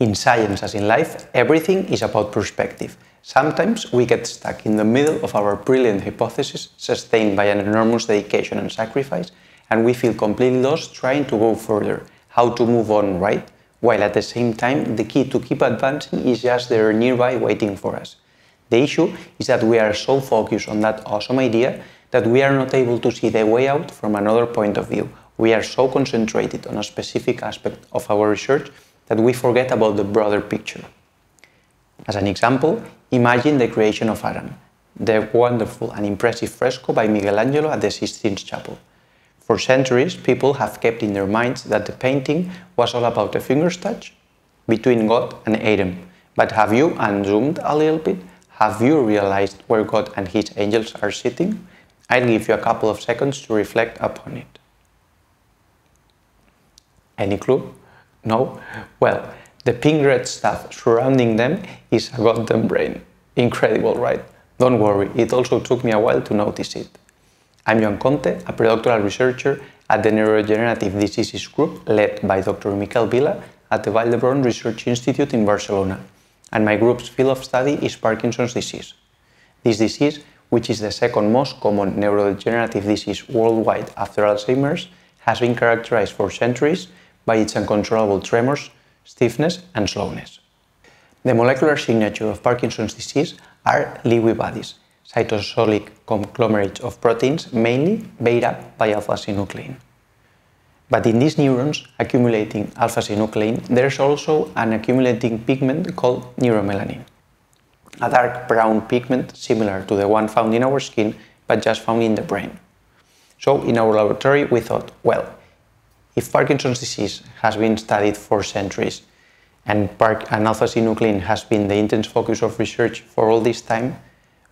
In science, as in life, everything is about perspective. Sometimes we get stuck in the middle of our brilliant hypothesis, sustained by an enormous dedication and sacrifice, and we feel completely lost trying to go further, how to move on, right? While at the same time, the key to keep advancing is just there nearby waiting for us. The issue is that we are so focused on that awesome idea that we are not able to see the way out from another point of view. We are so concentrated on a specific aspect of our research that we forget about the broader picture. As an example, imagine the creation of Adam, the wonderful and impressive fresco by Michelangelo at the Sistine Chapel. For centuries, people have kept in their minds that the painting was all about a finger touch between God and Adam. But have you unzoomed a little bit? Have you realized where God and his angels are sitting? I'll give you a couple of seconds to reflect upon it. Any clue? No? Well, the pink red stuff surrounding them is a goddamn brain. Incredible, right? Don't worry, it also took me a while to notice it. I'm Joan Conte, a predoctoral researcher at the Neurodegenerative Diseases Group led by Dr. Miquel Vila at the Vall Research Institute in Barcelona, and my group's field of study is Parkinson's disease. This disease, which is the second most common neurodegenerative disease worldwide after Alzheimer's, has been characterized for centuries by its uncontrollable tremors, stiffness, and slowness. The molecular signature of Parkinson's disease are Lewy bodies, cytosolic conglomerates of proteins mainly made up by alpha-synuclein. But in these neurons accumulating alpha-synuclein, there's also an accumulating pigment called neuromelanin, a dark brown pigment similar to the one found in our skin but just found in the brain. So in our laboratory we thought, well, if Parkinson's disease has been studied for centuries and, park and alpha-synuclein has been the intense focus of research for all this time,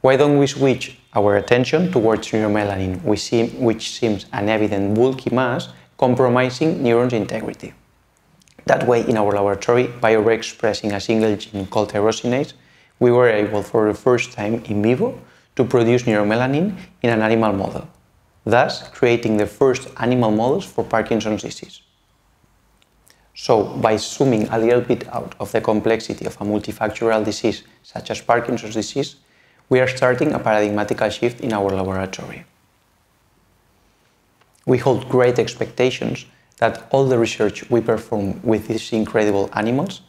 why don't we switch our attention towards neuromelanin, which, seem, which seems an evident bulky mass compromising neurons' integrity? That way, in our laboratory, by overexpressing a single gene called tyrosinase, we were able for the first time in vivo to produce neuromelanin in an animal model thus creating the first animal models for Parkinson's disease. So, by zooming a little bit out of the complexity of a multifactorial disease such as Parkinson's disease, we are starting a paradigmatical shift in our laboratory. We hold great expectations that all the research we perform with these incredible animals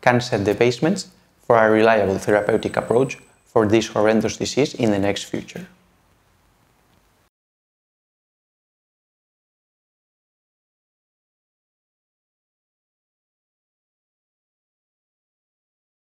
can set the basements for a reliable therapeutic approach for this horrendous disease in the next future.